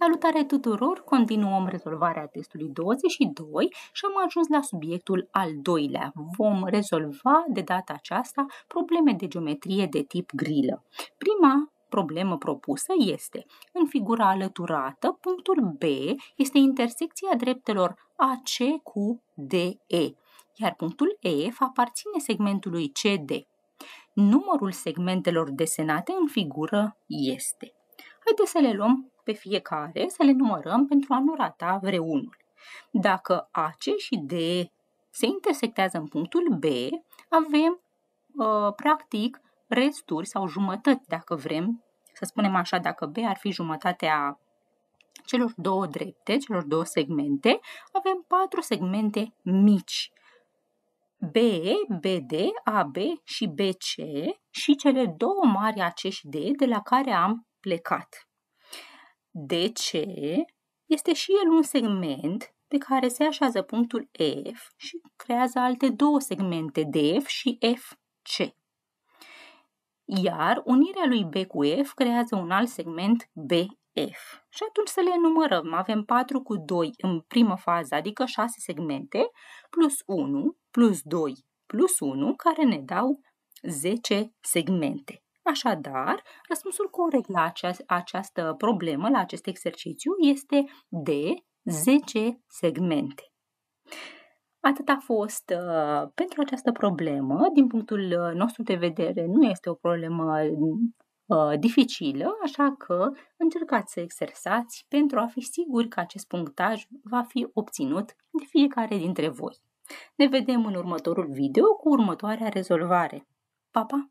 Salutare tuturor! Continuăm rezolvarea testului 22 și am ajuns la subiectul al doilea. Vom rezolva de data aceasta probleme de geometrie de tip grilă. Prima problemă propusă este în figura alăturată, punctul B este intersecția dreptelor AC cu DE, iar punctul E aparține segmentului CD. Numărul segmentelor desenate în figură este Haideți să le luăm pe fiecare, să le numărăm pentru a nu rata vreunul. Dacă AC și D se intersectează în punctul B, avem uh, practic resturi sau jumătăți, dacă vrem, să spunem așa, dacă B ar fi jumătatea celor două drepte, celor două segmente, avem patru segmente mici. BE, BD, AB și BC și cele două mari AC și D de la care am plecat. De ce? Este și el un segment de care se așează punctul F și creează alte două segmente DF și FC. Iar unirea lui B cu F creează un alt segment BF. Și atunci să le numărăm. Avem 4 cu 2 în primă fază, adică 6 segmente, plus 1, plus 2, plus 1, care ne dau 10 segmente. Așadar, răspunsul corect la această problemă, la acest exercițiu, este de 10 segmente. Atât a fost uh, pentru această problemă. Din punctul uh, nostru de vedere, nu este o problemă uh, dificilă, așa că încercați să exersați pentru a fi siguri că acest punctaj va fi obținut de fiecare dintre voi. Ne vedem în următorul video cu următoarea rezolvare. Pa, pa!